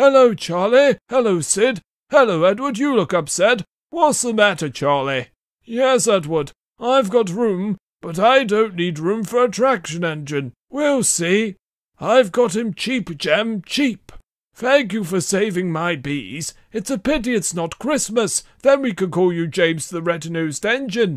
Hello, Charlie. Hello, Sid. Hello, Edward. You look upset. What's the matter, Charlie? Yes, Edward. I've got room, but I don't need room for a traction engine. We'll see. I've got him cheap, Jem, cheap. Thank you for saving my bees. It's a pity it's not Christmas. Then we could call you James the Red-Nosed Engine.